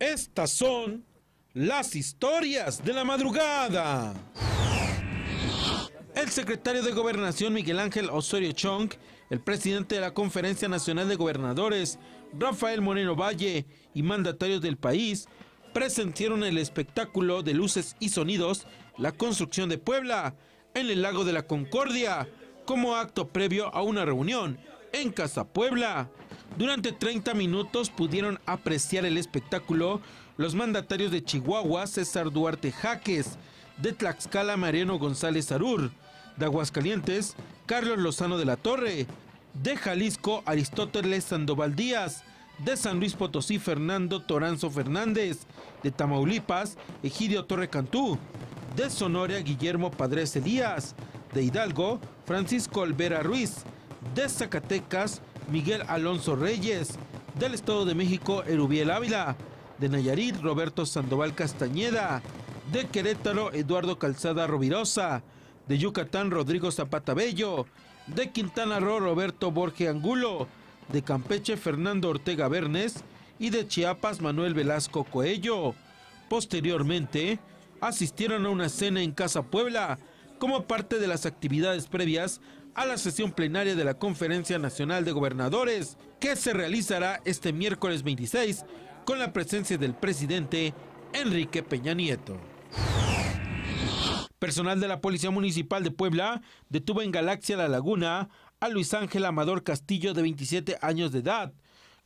Estas son las historias de la madrugada. El secretario de Gobernación Miguel Ángel Osorio Chong, el presidente de la Conferencia Nacional de Gobernadores Rafael Moreno Valle y mandatarios del país presenciaron el espectáculo de luces y sonidos La construcción de Puebla en el lago de la Concordia como acto previo a una reunión en Casa Puebla durante 30 minutos pudieron apreciar el espectáculo los mandatarios de Chihuahua, César Duarte Jaques, de Tlaxcala, Mariano González Arur, de Aguascalientes, Carlos Lozano de la Torre, de Jalisco, Aristóteles Sandoval Díaz, de San Luis Potosí, Fernando Toranzo Fernández, de Tamaulipas, Egidio Torre Cantú, de Sonora, Guillermo Padres Elías, de Hidalgo, Francisco Olvera Ruiz, de Zacatecas, Miguel Alonso Reyes, del Estado de México, Erubiel Ávila, de Nayarit, Roberto Sandoval Castañeda, de Querétaro, Eduardo Calzada Rovirosa, de Yucatán, Rodrigo Zapata Bello, de Quintana Roo, Roberto Borge Angulo, de Campeche, Fernando Ortega Bernes y de Chiapas, Manuel Velasco Coello. Posteriormente, asistieron a una cena en Casa Puebla como parte de las actividades previas a la sesión plenaria de la Conferencia Nacional de Gobernadores, que se realizará este miércoles 26 con la presencia del presidente Enrique Peña Nieto. Personal de la Policía Municipal de Puebla detuvo en Galaxia La Laguna a Luis Ángel Amador Castillo de 27 años de edad,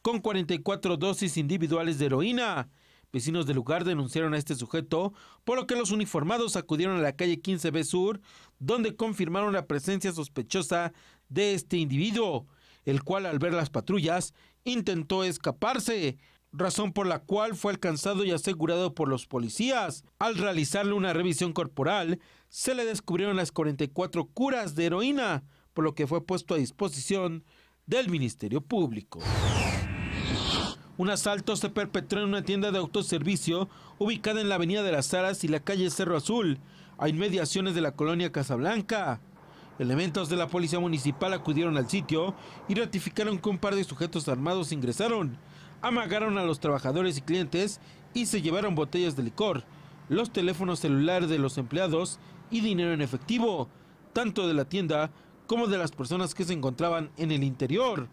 con 44 dosis individuales de heroína Vecinos del lugar denunciaron a este sujeto, por lo que los uniformados acudieron a la calle 15B Sur, donde confirmaron la presencia sospechosa de este individuo, el cual al ver las patrullas intentó escaparse, razón por la cual fue alcanzado y asegurado por los policías. Al realizarle una revisión corporal, se le descubrieron las 44 curas de heroína, por lo que fue puesto a disposición del Ministerio Público. Un asalto se perpetró en una tienda de autoservicio ubicada en la Avenida de las Aras y la calle Cerro Azul, a inmediaciones de la colonia Casablanca. Elementos de la policía municipal acudieron al sitio y ratificaron que un par de sujetos armados ingresaron, amagaron a los trabajadores y clientes y se llevaron botellas de licor, los teléfonos celulares de los empleados y dinero en efectivo, tanto de la tienda como de las personas que se encontraban en el interior.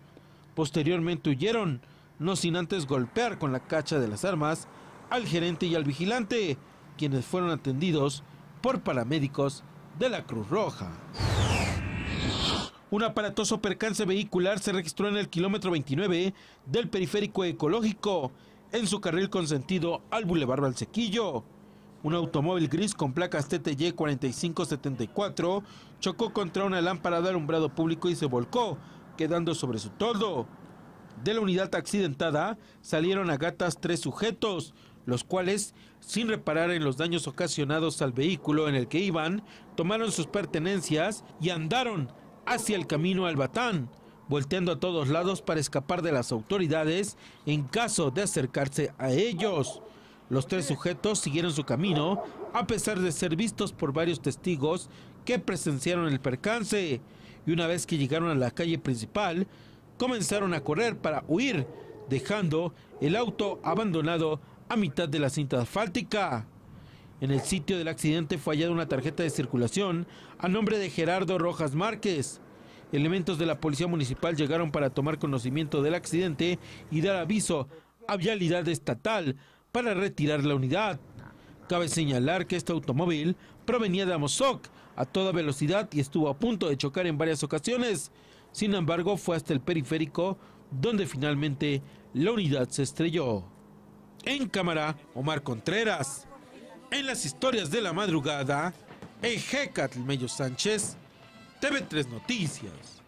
Posteriormente huyeron, no sin antes golpear con la cacha de las armas al gerente y al vigilante, quienes fueron atendidos por paramédicos de la Cruz Roja. Un aparatoso percance vehicular se registró en el kilómetro 29 del periférico ecológico, en su carril consentido al Boulevard Valsequillo. Un automóvil gris con placas TTY 4574 chocó contra una lámpara de alumbrado público y se volcó, quedando sobre su toldo. De la unidad accidentada salieron a gatas tres sujetos, los cuales, sin reparar en los daños ocasionados al vehículo en el que iban, tomaron sus pertenencias y andaron hacia el camino al Batán, volteando a todos lados para escapar de las autoridades en caso de acercarse a ellos. Los tres sujetos siguieron su camino, a pesar de ser vistos por varios testigos que presenciaron el percance. Y una vez que llegaron a la calle principal, comenzaron a correr para huir, dejando el auto abandonado a mitad de la cinta asfáltica. En el sitio del accidente fue hallada una tarjeta de circulación a nombre de Gerardo Rojas Márquez. Elementos de la Policía Municipal llegaron para tomar conocimiento del accidente y dar aviso a Vialidad Estatal para retirar la unidad. Cabe señalar que este automóvil provenía de Amozoc a toda velocidad y estuvo a punto de chocar en varias ocasiones. Sin embargo, fue hasta el periférico donde finalmente la unidad se estrelló. En cámara, Omar Contreras. En las historias de la madrugada, Ejecatl Mello Sánchez, TV3 Noticias.